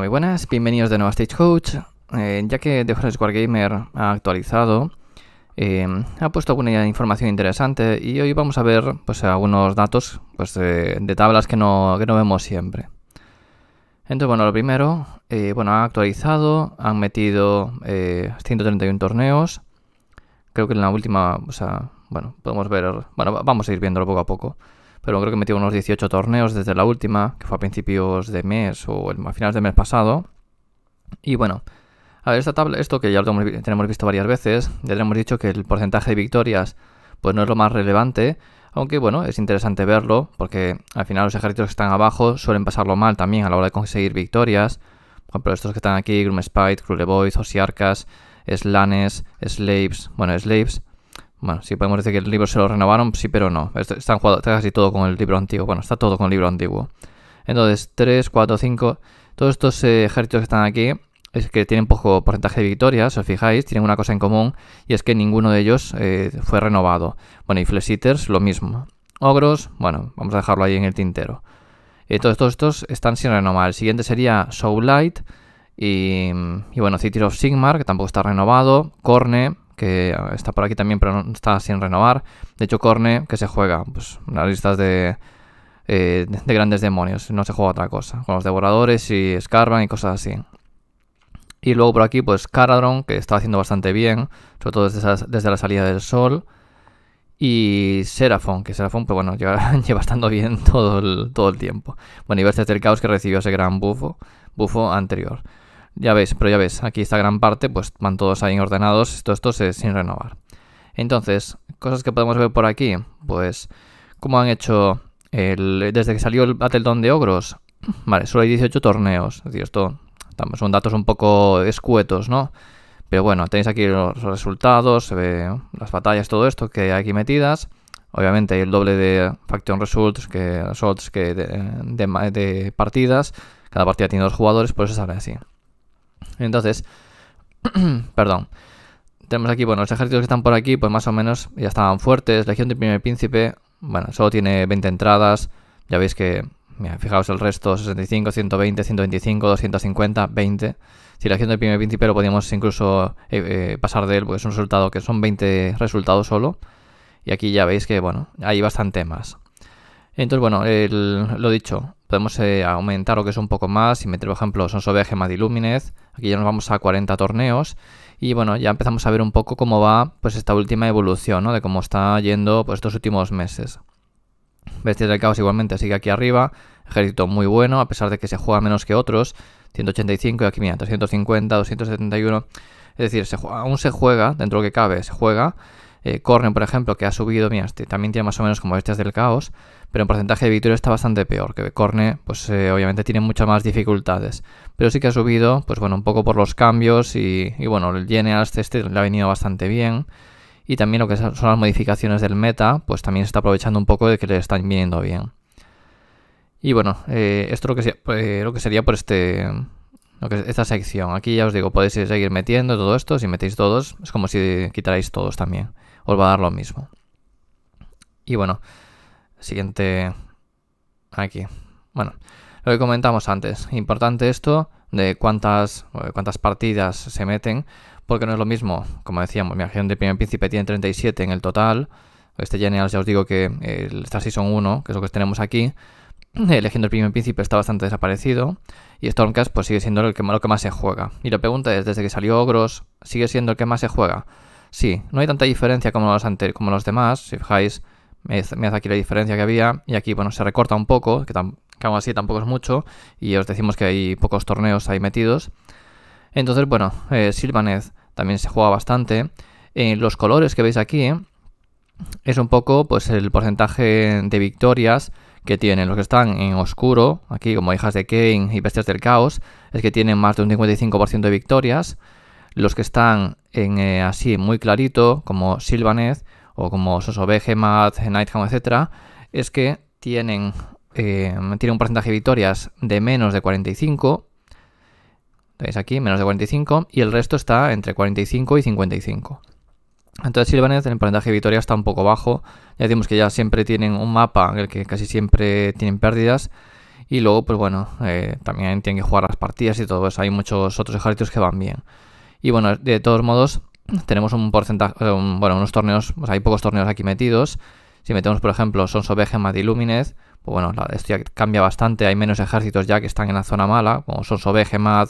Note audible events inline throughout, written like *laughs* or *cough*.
muy buenas, bienvenidos de nuevo a Stagecoach. Eh, ya que The Square Gamer ha actualizado, eh, ha puesto alguna información interesante y hoy vamos a ver pues, algunos datos pues, de, tablas que no, vemos siempre. Entonces, bueno, lo primero, eh, bueno, ha actualizado, han metido 131 torneos. Creo que en la última, bueno, podemos ver, bueno, vamos a ir viéndolo poco a poco pero creo que metió unos 18 torneos desde la última, que fue a principios de mes o a finales de mes pasado. Y bueno, a ver, esta tabla, esto que ya lo tenemos visto varias veces, ya hemos dicho que el porcentaje de victorias pues no es lo más relevante, aunque bueno, es interesante verlo, porque al final los ejércitos que están abajo suelen pasarlo mal también a la hora de conseguir victorias, por ejemplo estos que están aquí, Groom Spite, Cruel Boys, Osiarcas, Slanes, Slaves, bueno, Slaves, bueno, si podemos decir que el libro se lo renovaron, sí, pero no. Están está casi todo con el libro antiguo. Bueno, está todo con el libro antiguo. Entonces, 3, 4, 5. Todos estos eh, ejércitos que están aquí es que tienen poco porcentaje de victorias, si os fijáis, tienen una cosa en común y es que ninguno de ellos eh, fue renovado. Bueno, y Flesh lo mismo. Ogros, bueno, vamos a dejarlo ahí en el tintero. Y eh, todos, estos están sin renovar. El siguiente sería Light. y, y bueno, City of Sigmar, que tampoco está renovado. Corne, que ah, está por aquí también, pero no, está sin renovar. De hecho, Corne, que se juega pues, las listas de, eh, de grandes demonios, no se juega otra cosa, con los devoradores y Scarvan y cosas así. Y luego por aquí, pues Caradron, que está haciendo bastante bien, sobre todo desde, desde la salida del sol. Y Seraphon, que Seraphon, pues bueno, *laughs* lleva, estando bien todo el, todo el tiempo. Bueno, y Bestias del Caos que recibió ese gran bufo, bufo anterior. Ya veis, pero ya veis, aquí está gran parte, pues van todos ahí ordenados, todo esto es sin renovar. Entonces, cosas que podemos ver por aquí, pues cómo han hecho el, desde que salió el Battledon de Ogros. *clears throat* Vale, solo hay 18 torneos, es decir, esto son datos un poco escuetos, ¿no? Pero bueno, tenéis aquí los resultados, ve las batallas, todo esto que hay aquí metidas. Obviamente hay el doble de Faction Results que, results que de, de partidas. Cada partida tiene dos jugadores, por eso sale así. Entonces, *clears throat* perdón. Tenemos aquí, bueno, los ejércitos que están por aquí, pues más o menos ya estaban fuertes. Legión del Primer Príncipe, bueno, solo tiene 20 entradas. Ya veis que, mira, fijaos el resto, 65, 120, 125, 250, 20. Si la Legión del Primer Príncipe lo podíamos incluso eh, eh, pasar de él, porque es un resultado que son 20 resultados solo. Y aquí ya veis que, bueno, hay bastante más. Entonces, bueno, el, lo dicho, podemos eh, aumentar lo que es un poco más y meter, por ejemplo, Sonsoveje más Aquí ya nos vamos a 40 torneos y bueno, ya empezamos a ver un poco cómo va pues esta última evolución, ¿no? De cómo está yendo pues, estos últimos meses. Bestia del Caos igualmente sigue aquí arriba, ejército muy bueno, a pesar de que se juega menos que otros, 185 y aquí mira, 350, 271, es decir, aún se juega, dentro de lo que cabe, se juega, Corne, eh, por ejemplo, que ha subido, mira, este también tiene más o menos como bestias del caos, pero en porcentaje de victoria está bastante peor, que Corne, eh, pues eh, obviamente tiene muchas más dificultades, pero sí que ha subido, pues bueno, un poco por los cambios y, bueno, el Genials este le ha venido bastante bien y también lo que son las modificaciones del meta, pues también se está aprovechando un poco de que le están viniendo bien. Y bueno, esto lo que, pues, lo que sería por este, esta sección. Aquí ya os digo, podéis seguir metiendo todo esto. Si metéis todos, es como si quitarais todos también os va a dar lo mismo. Y bueno, siguiente aquí. Bueno, lo que comentamos antes, importante esto de cuántas, eh, cuántas partidas se meten, porque no es lo mismo, como decíamos, mi agente de primer príncipe tiene 37 en el total, este Genial ya os digo que el eh, Star Season 1, que es lo que tenemos aquí, *clears throat* Elegiendo el Primer Príncipe está bastante desaparecido y Stormcast pues sigue siendo el que, lo que más se juega. Y la pregunta es, desde que salió Ogros, ¿sigue siendo el que más se juega? Sí, no hay tanta diferencia como los, como los demás. Si fijáis, me hace aquí la diferencia que había. Y aquí, bueno, se recorta un poco, que, aún así tampoco es mucho. Y os decimos que hay pocos torneos ahí metidos. Entonces, bueno, eh, también se juega bastante. En eh, los colores que veis aquí es un poco pues el porcentaje de victorias que tienen. Los que están en oscuro, aquí como hijas de Kane y bestias del caos, es que tienen más de un 55% de victorias los que están en, eh, así muy clarito, como Sylvaneth o como Soso Nighthound, etc., es que eh, tienen, un porcentaje de victorias de menos de 45, veis aquí, menos de 45, y el resto está entre 45 y 55. Entonces en el porcentaje de victorias está un poco bajo, ya decimos que ya siempre tienen un mapa en el que casi siempre tienen pérdidas, y luego, pues bueno, eh, también tienen que jugar las partidas y todo eso, hay muchos otros ejércitos que van bien. Y bueno, de todos modos, tenemos un porcentaje, eh, bueno, unos torneos, hay pocos torneos aquí metidos. Si metemos, por ejemplo, y y pues bueno, esto ya cambia bastante. Hay menos ejércitos ya que están en la zona mala, como Sonso Mad,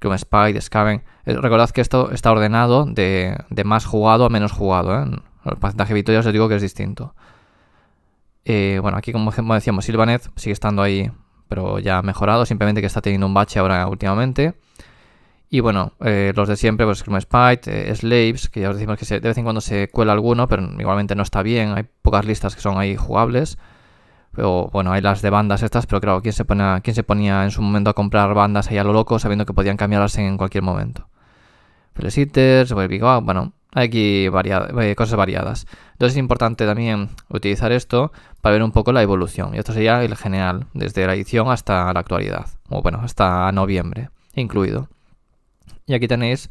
Chrome Spy, Scaven. Eh, recordad que esto está ordenado de, más jugado a menos jugado. ¿eh? El porcentaje de victorias os digo que es distinto. bueno, aquí como decíamos, Silvanet sigue estando ahí, pero ya mejorado, simplemente que está teniendo un bache ahora últimamente. Y bueno, eh, los de siempre, pues Scrum Spite, eh, Slaves, que ya os decimos que de vez en cuando se cuela alguno, pero igualmente no está bien, hay pocas listas que son ahí jugables. Pero bueno, hay las de bandas estas, pero claro, ¿quién se, pone ¿quién se ponía en su momento a comprar bandas ahí a lo loco sabiendo que podían cambiarlas en cualquier momento? Felicitters, bueno, hay aquí eh, cosas variadas. Entonces es importante también utilizar esto para ver un poco la evolución. Y esto sería el general, desde la edición hasta la actualidad, o bueno, hasta noviembre incluido. Y aquí tenéis,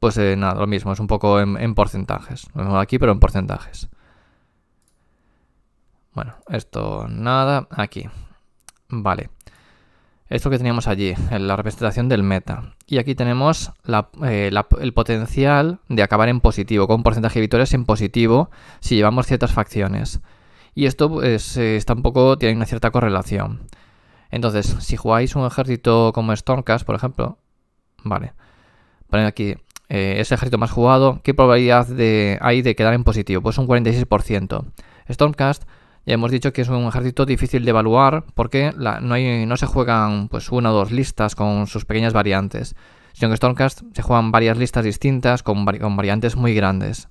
pues eh, nada, lo mismo, es un poco en, porcentajes. Lo mismo aquí, pero en porcentajes. Bueno, esto nada, aquí. Vale. Esto que teníamos allí, la representación del meta. Y aquí tenemos eh, el potencial de acabar en positivo, con porcentaje de victorias en positivo si llevamos ciertas facciones. Y esto tampoco pues, eh, está un poco, tiene una cierta correlación. Entonces, si jugáis un ejército como Stormcast, por ejemplo, vale, ponen aquí, eh, ese ejército más jugado, ¿qué probabilidad de, hay de quedar en positivo? Pues un 46%. Stormcast, ya hemos dicho que es un ejército difícil de evaluar porque no, hay, no se juegan pues una o dos listas con sus pequeñas variantes, sino que Stormcast se juegan varias listas distintas con, variantes muy grandes.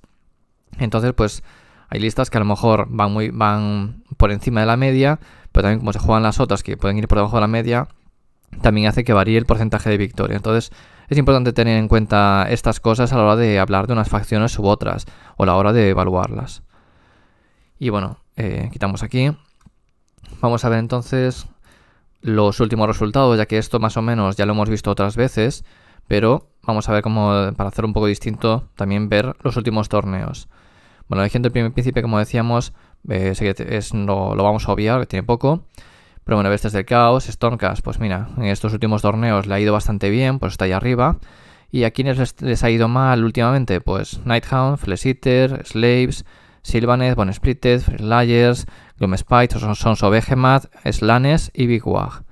Entonces, pues hay listas que a lo mejor van, muy, van por encima de la media, pero también como se juegan las otras que pueden ir por debajo de la media, también hace que varíe el porcentaje de victoria. Entonces, es importante tener en cuenta estas cosas a la hora de hablar de unas facciones u otras, o a la hora de evaluarlas. Y bueno, eh, quitamos aquí. Vamos a ver entonces los últimos resultados, ya que esto más o menos ya lo hemos visto otras veces, pero vamos a ver cómo, para hacer un poco distinto, también ver los últimos torneos. Bueno, la gente primer príncipe, como decíamos, eh, es, lo, lo vamos a obviar, que tiene poco. Pero bueno, Bestes del Caos, Stormcast, pues mira, en estos últimos torneos le ha ido bastante bien, pues está ahí arriba. ¿Y a quienes les, ha ido mal últimamente? Pues Nighthound, Eater, Slaves, Sylvanet, Bon Splitted, Gloom Spite, Sons of Behemoth, Slanes y Big Wag.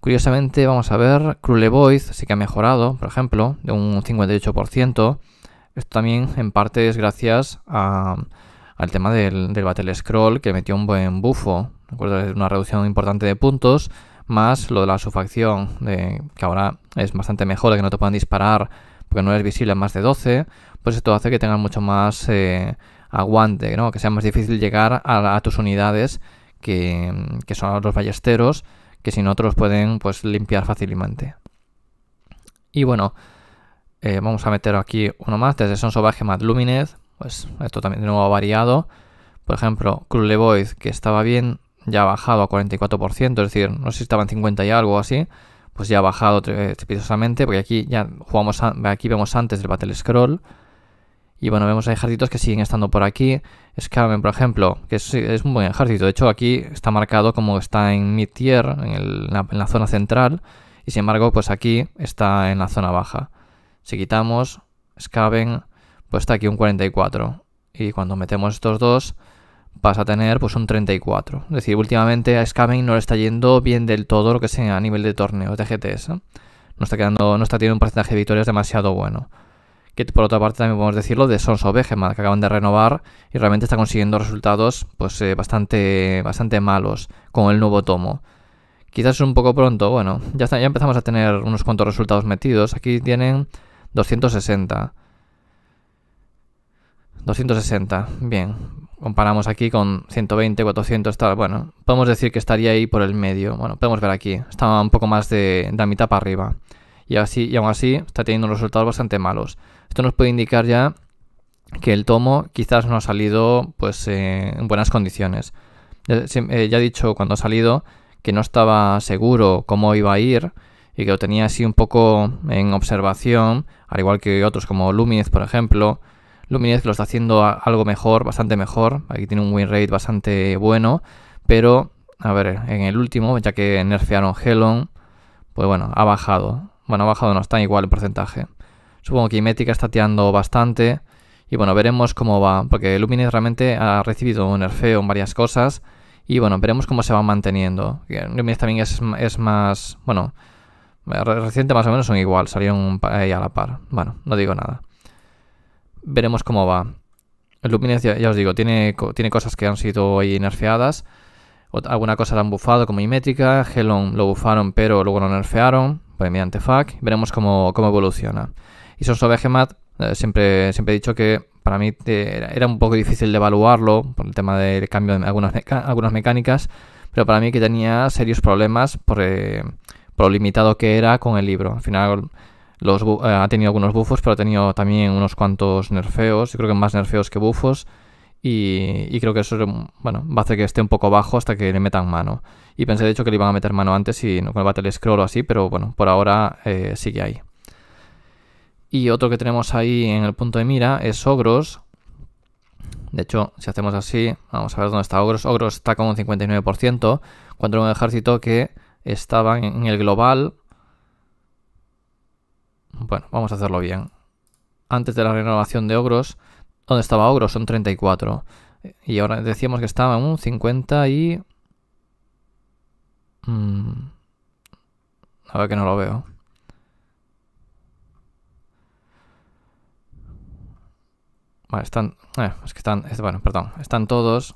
Curiosamente, vamos a ver, Cruel Void sí que ha mejorado, por ejemplo, de un 58%. Esto también en parte es gracias al tema del, Battle Scroll, que metió un buen bufo, una reducción importante de puntos, más lo de la sufacción, que ahora es bastante mejor, de que no te puedan disparar porque no eres visible a más de 12, pues esto hace que tengas mucho más eh, aguante, que sea más difícil llegar a, tus unidades, que, que, son los ballesteros, que sin otros pueden pues, limpiar fácilmente. Y bueno, eh, vamos a meter aquí uno más, desde Son Sobaje Mad Luminez, pues esto también de nuevo ha variado. Por ejemplo, Cruel Void, que estaba bien ya ha bajado a 44%, es decir, no sé si estaba en 50 y algo así, pues ya ha bajado estrepitosamente, eh, porque aquí ya jugamos, aquí vemos antes del Battle Scroll. Y bueno, vemos ejércitos que siguen estando por aquí. Scaven, por ejemplo, que es, un buen ejército. De hecho, aquí está marcado como está en mid-tier, en, en, la zona central. Y sin embargo, pues aquí está en la zona baja. Si quitamos Scaven, pues está aquí un 44. Y cuando metemos estos dos, vas a tener pues un 34. Es decir, últimamente a Scamming no le está yendo bien del todo lo que sea a nivel de torneos de GTS. No está quedando, no está teniendo un porcentaje de victorias demasiado bueno. Que por otra parte también podemos decirlo de Sons of que acaban de renovar y realmente está consiguiendo resultados pues eh, bastante, bastante malos con el nuevo tomo. Quizás es un poco pronto, bueno, ya, ya empezamos a tener unos cuantos resultados metidos. Aquí tienen 260. 260, bien. Comparamos aquí con 120, 400, tal. Bueno, podemos decir que estaría ahí por el medio. Bueno, podemos ver aquí. estaba un poco más de, de la mitad para arriba. Y, así, y aún así está teniendo resultados bastante malos. Esto nos puede indicar ya que el tomo quizás no ha salido pues, eh, en buenas condiciones. Eh, ya, he dicho cuando ha salido que no estaba seguro cómo iba a ir y que lo tenía así un poco en observación, al igual que otros como Lumiz, por ejemplo, Luminez lo está haciendo algo mejor, bastante mejor. Aquí tiene un win rate bastante bueno. Pero, a ver, en el último, ya que nerfearon Helon, pues bueno, ha bajado. Bueno, ha bajado, no está igual el porcentaje. Supongo que Imética está tirando bastante. Y bueno, veremos cómo va. Porque Luminez realmente ha recibido un nerfeo en varias cosas. Y bueno, veremos cómo se va manteniendo. Luminez también es, es más. Bueno, reciente más o menos son igual. Salieron ahí eh, a la par. Bueno, no digo nada veremos cómo va. El Lumines, ya, os digo, tiene, tiene cosas que han sido ahí nerfeadas. Alguna cosa la han bufado como imétrica. Helon lo bufaron pero luego lo nerfearon pues, mediante FAC. Veremos cómo, evoluciona. Y son sobre Gemat, siempre, siempre he dicho que para mí eh, era un poco difícil de evaluarlo por el tema del cambio de algunas, mecánicas, pero para mí que tenía serios problemas por, eh, por lo limitado que era con el libro. Al final eh, ha tenido algunos buffos, pero ha tenido también unos cuantos nerfeos. Yo creo que más nerfeos que buffos. Y, y, creo que eso bueno, va a hacer que esté un poco bajo hasta que le metan mano. Y pensé de hecho que le iban a meter mano antes y con el Battle Scroll o así, pero bueno, por ahora eh, sigue ahí. Y otro que tenemos ahí en el punto de mira es Ogros. De hecho, si hacemos así, vamos a ver dónde está Ogros. Ogros está con un 59%, cuando era un ejército que estaba en el global bueno, vamos a hacerlo bien. Antes de la renovación de Ogros, ¿dónde estaba Ogros? Son 34. Y ahora decíamos que estaba en un 50 y... Mm, a ver que no lo veo. Vale, están... Eh, es que están... bueno, perdón. Están todos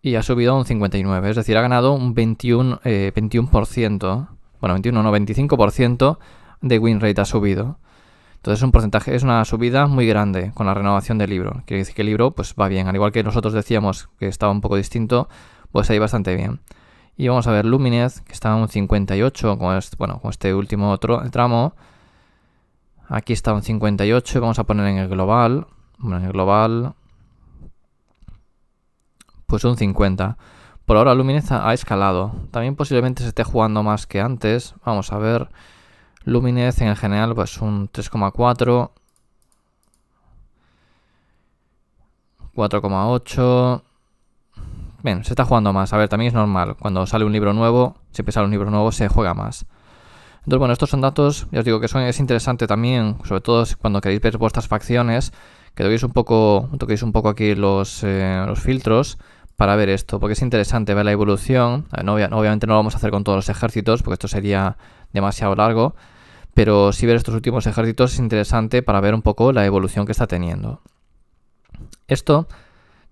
y ha subido a un 59, es decir, ha ganado un 21, 21% eh, bueno, 21 no, 25% de win rate ha subido. Entonces es un porcentaje, es una subida muy grande con la renovación del libro. Quiere decir que el libro pues va bien, al igual que nosotros decíamos que estaba un poco distinto, pues ahí bastante bien. Y vamos a ver Luminez, que en un 58, con bueno, con este último tramo. Aquí está un 58, vamos a poner en el global. Bueno, en el global, pues un 50. Por ahora Luminez ha escalado. También posiblemente se esté jugando más que antes. Vamos a ver. Luminez en general pues un 3,4, 4,8... Bien, se está jugando más. A ver, también es normal. Cuando sale un libro nuevo, siempre sale un libro nuevo, se juega más. Entonces, bueno, estos son datos, ya os digo que son, es interesante también, sobre todo cuando queréis ver vuestras facciones, que toquéis un poco, toquéis un poco aquí los, eh, filtros para ver esto, porque es interesante ver la evolución. obviamente no lo vamos a hacer con todos los ejércitos, porque esto sería demasiado largo, pero si ver estos últimos ejércitos es interesante para ver un poco la evolución que está teniendo. Esto,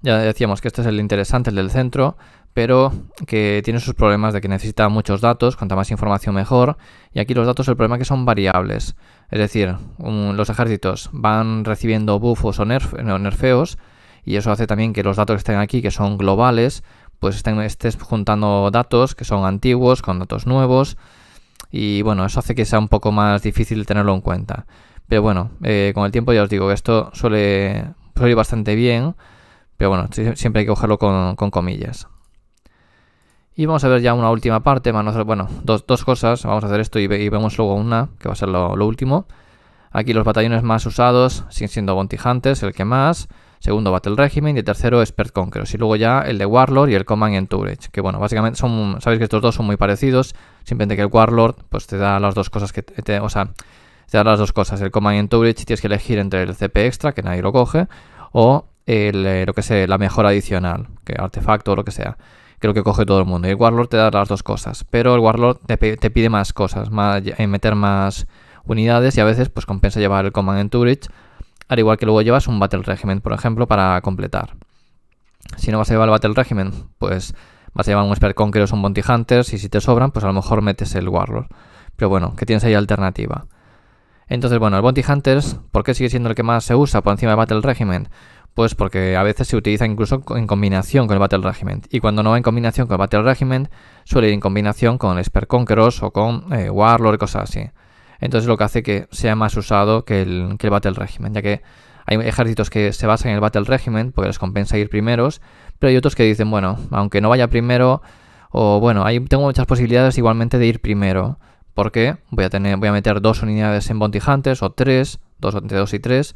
ya decíamos que este es el interesante, el del centro, pero que tiene sus problemas de que necesita muchos datos, cuanta más información mejor, y aquí los datos el problema es que son variables, es decir, los ejércitos van recibiendo buffos o nerfeos, y eso hace también que los datos que estén aquí, que son globales, pues estén, estés juntando datos que son antiguos con datos nuevos, y bueno, eso hace que sea un poco más difícil tenerlo en cuenta. Pero bueno, eh, con el tiempo ya os digo que esto suele, suele ir bastante bien, pero bueno, siempre hay que cogerlo con, comillas. Y vamos a ver ya una última parte, bueno, dos, cosas, vamos a hacer esto y, vemos luego una, que va a ser lo, último. Aquí los batallones más usados siguen siendo Bounty el que más. Segundo, Battle Regimen Y el tercero, Expert Conquerors. Y luego ya el de Warlord y el Command and Que bueno, básicamente son. Sabéis que estos dos son muy parecidos. Simplemente que el Warlord, pues te da las dos cosas que. Te, o sea, te da las dos cosas. El Command and tienes que elegir entre el CP extra, que nadie lo coge, o el, eh, lo que sea, la mejora adicional, que artefacto o lo que sea creo que coge todo el mundo. Y el Warlord te da las dos cosas, pero el Warlord te, pide más cosas, más, eh, meter más unidades y a veces pues compensa llevar el Command and al igual que luego llevas un Battle Regiment, por ejemplo, para completar. Si no vas a llevar el Battle Regiment, pues vas a llevar un Esper Conqueror o un Bounty Hunters, y si te sobran, pues a lo mejor metes el Warlord. Pero bueno, que tienes ahí alternativa. Entonces, bueno, el Bounty Hunters, ¿por qué sigue siendo el que más se usa por encima del Battle Regiment? Pues porque a veces se utiliza incluso en combinación con el Battle Regiment. Y cuando no va en combinación con el Battle Regiment, suele ir en combinación con el Expert Conquerors o con eh, Warlord cosas así. Entonces lo que hace que sea más usado que el, Battle Regiment, ya que hay ejércitos que se basan en el Battle Regiment porque les compensa ir primeros, pero hay otros que dicen, bueno, aunque no vaya primero, o bueno, ahí tengo muchas posibilidades igualmente de ir primero, porque voy a, tener, voy a meter dos unidades en Bounty o tres, dos entre dos y tres,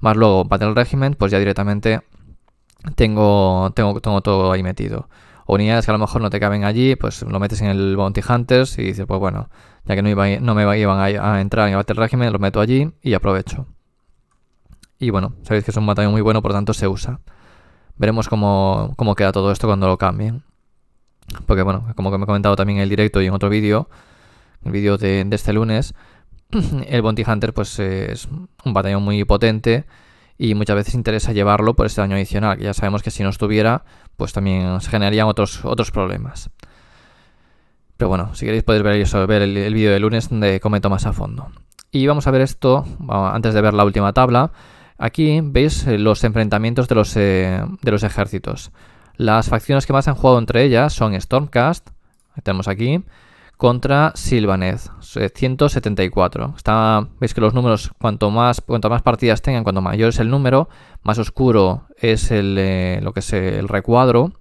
más luego Battle Regiment, pues ya directamente tengo, tengo, tengo todo ahí metido unidades que a lo mejor no te caben allí, pues lo metes en el Bounty Hunters y dices, pues bueno, ya que no, no me iban a, entrar en el Battle Regiment, lo meto allí y aprovecho. Y bueno, sabéis que es un batallón muy bueno, por lo tanto se usa. Veremos cómo, queda todo esto cuando lo cambien. Porque bueno, como que me he comentado también en el directo y en otro vídeo, el vídeo de, de, este lunes, *clears throat* el Bounty Hunter pues es un batallón muy potente y muchas veces interesa llevarlo por ese daño adicional, que ya sabemos que si no estuviera, pues también se generarían otros, otros problemas. Pero bueno, si queréis podéis ver, el, vídeo de lunes donde comento más a fondo. Y vamos a ver esto, antes de ver la última tabla, aquí veis eh, los enfrentamientos de los, eh, de los ejércitos. Las facciones que más han jugado entre ellas son Stormcast, que tenemos aquí, contra Silvanez, 174. Eh, Está, veis que los números, cuanto más, cuanto más partidas tengan, cuanto mayor es el número, más oscuro es el, eh, lo que es el recuadro.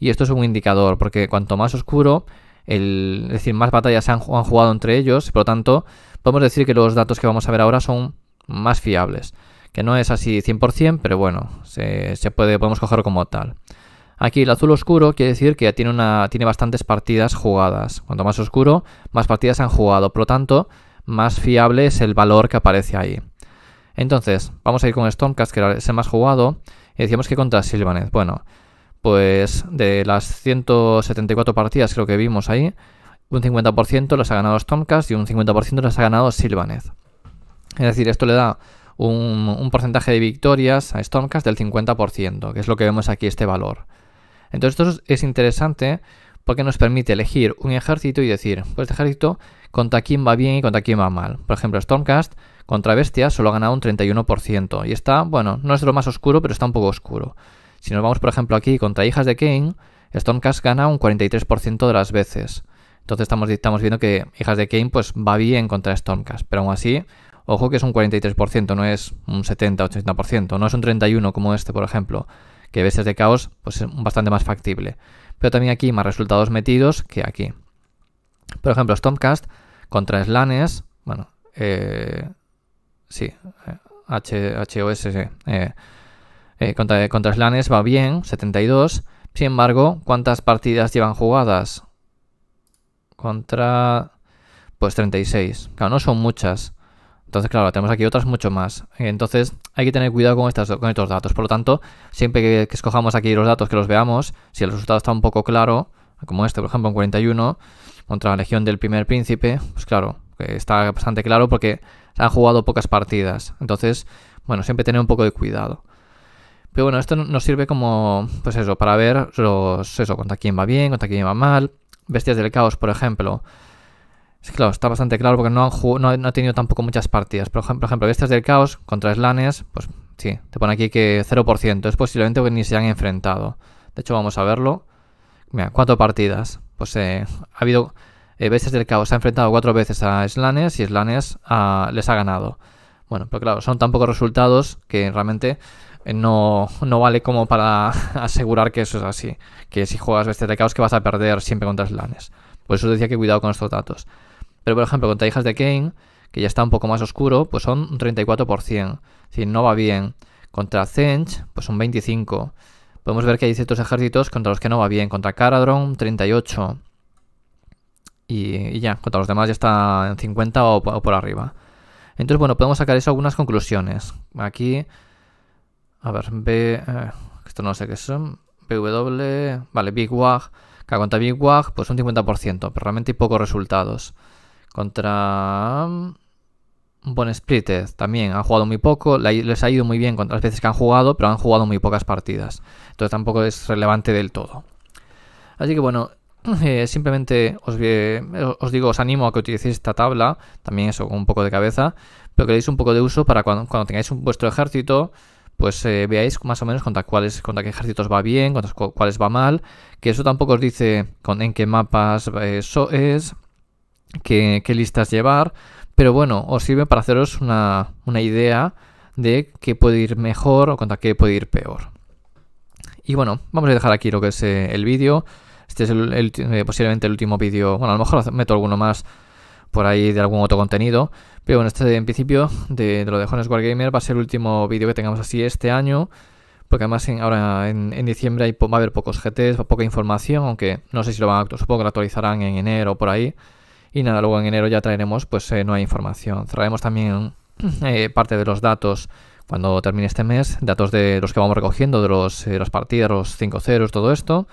Y esto es un indicador, porque cuanto más oscuro, el, es decir, más batallas se han, jugado entre ellos, por lo tanto, podemos decir que los datos que vamos a ver ahora son más fiables. Que no es así 100%, pero bueno, se, se puede, podemos coger como tal. Aquí el azul oscuro quiere decir que tiene, una, tiene bastantes partidas jugadas. Cuanto más oscuro, más partidas han jugado. Por lo tanto, más fiable es el valor que aparece ahí. Entonces, vamos a ir con Stormcast, que es el más jugado. Y decíamos que contra Silvaneth. Bueno, pues de las 174 partidas creo que vimos ahí, un 50% las ha ganado Stormcast y un 50% las ha ganado Silvaneth. Es decir, esto le da un, un porcentaje de victorias a Stormcast del 50%, que es lo que vemos aquí, este valor. Entonces esto es interesante porque nos permite elegir un ejército y decir, pues este ejército contra quién va bien y contra quién va mal. Por ejemplo, Stormcast contra Bestia solo ha ganado un 31% y está, bueno, no es lo más oscuro, pero está un poco oscuro. Si nos vamos, por ejemplo, aquí contra Hijas de Kane, Stormcast gana un 43% de las veces. Entonces estamos, estamos viendo que Hijas de Kane pues va bien contra Stormcast, pero aún así, ojo que es un 43%, no es un 70-80%, no es un 31% como este, por ejemplo que veces de caos pues es bastante más factible. Pero también aquí más resultados metidos que aquí. Por ejemplo, Stormcast contra Slanes, bueno, eh, sí, eh, H, HOS, eh, contra, contra Slanes va bien, 72. Sin embargo, ¿cuántas partidas llevan jugadas? Contra, pues 36. Claro, no son muchas. Entonces, claro, tenemos aquí otras mucho más. Entonces, hay que tener cuidado con, estas, con estos datos. Por lo tanto, siempre que, escojamos aquí los datos, que los veamos, si el resultado está un poco claro, como este, por ejemplo, en 41, contra la legión del primer príncipe, pues claro, está bastante claro porque han jugado pocas partidas. Entonces, bueno, siempre tener un poco de cuidado. Pero bueno, esto nos sirve como, pues eso, para ver los, eso, contra quién va bien, contra quién va mal. Bestias del caos, por ejemplo claro, está bastante claro porque no han, no, tenido tampoco muchas partidas. Por ejemplo, por ejemplo, del caos contra Slanes, pues sí, te pone aquí que 0%. Es posiblemente que ni se han enfrentado. De hecho, vamos a verlo. Mira, cuatro partidas. Pues eh, ha habido... Bestias eh, del Caos se ha enfrentado cuatro veces a Slanes y Slanes ah, les ha ganado. Bueno, pero claro, son tan pocos resultados que realmente eh, no, no, vale como para *laughs* asegurar que eso es así. Que si juegas Bestias del Caos que vas a perder siempre contra Slanes. Por eso decía que cuidado con estos datos. Pero por ejemplo, contra Hijas de Kane, que ya está un poco más oscuro, pues son un 34%. Es no va bien. Contra Zench, pues un 25%. Podemos ver que hay ciertos ejércitos contra los que no va bien. Contra Caradron, 38%. Y, ya, contra los demás ya está en 50 o, por arriba. Entonces, bueno, podemos sacar eso algunas conclusiones. Aquí, a ver, B, eh, esto no sé qué son, BW, vale, Big Wag, que contra Big Wag, pues un 50%, pero realmente hay pocos resultados. Contra... Mm, buen Splitter también han jugado muy poco, les ha ido muy bien contra las veces que han jugado, pero han jugado muy pocas partidas. Entonces tampoco es relevante del todo. Así que bueno, *clears throat* eh, simplemente eh, os, digo, os animo a que utilicéis esta tabla, también eso con un poco de cabeza, pero que le deis un poco de uso para cuando, tengáis un, vuestro ejército, pues eh, veáis más o menos contra cuáles, contra qué ejércitos va bien, contra cuáles va mal, que eso tampoco os dice con, en qué mapas eso es qué, listas llevar, pero bueno, os sirve para haceros una, idea de qué puede ir mejor o contra qué puede ir peor. Y bueno, vamos a dejar aquí lo que es eh, el vídeo. Este es el, eh, posiblemente el último vídeo. Bueno, a lo mejor meto alguno más por ahí de algún otro contenido. Pero bueno, este en principio de, lo de Jones Wargamer va a ser el último vídeo que tengamos así este año. Porque además ahora en, diciembre hay, va a haber pocos GTs, poca información, aunque no sé si lo van a, supongo que lo actualizarán en enero o por ahí. Y nada, luego en enero ya traeremos pues eh, no hay información. Cerraremos también eh, parte de los datos cuando termine este mes, datos de los que vamos recogiendo, de los, los eh, las partidas, los 5 ceros, todo esto.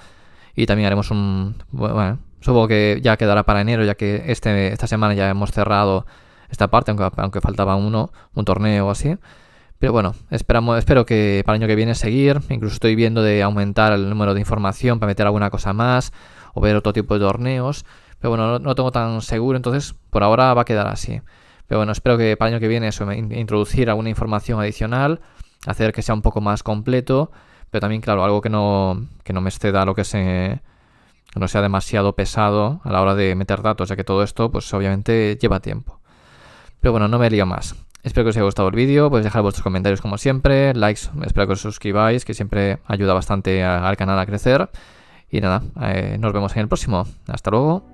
Y también haremos un... Bueno, supongo que ya quedará para enero, ya que este, esta semana ya hemos cerrado esta parte, aunque, aunque faltaba uno, un torneo o así. Pero bueno, esperamos, espero que para el año que viene seguir. Incluso estoy viendo de aumentar el número de información para meter alguna cosa más o ver otro tipo de torneos. Pero bueno, no, tengo tan seguro, entonces por ahora va a quedar así. Pero bueno, espero que para el año que viene eso, introducir alguna información adicional, hacer que sea un poco más completo, pero también, claro, algo que no, que no me exceda lo que se no sea demasiado pesado a la hora de meter datos, ya que todo esto, pues obviamente lleva tiempo. Pero bueno, no me lío más. Espero que os haya gustado el vídeo, podéis pues dejar vuestros comentarios como siempre, likes, espero que os suscribáis, que siempre ayuda bastante al canal a crecer. Y nada, eh, nos vemos en el próximo. Hasta luego.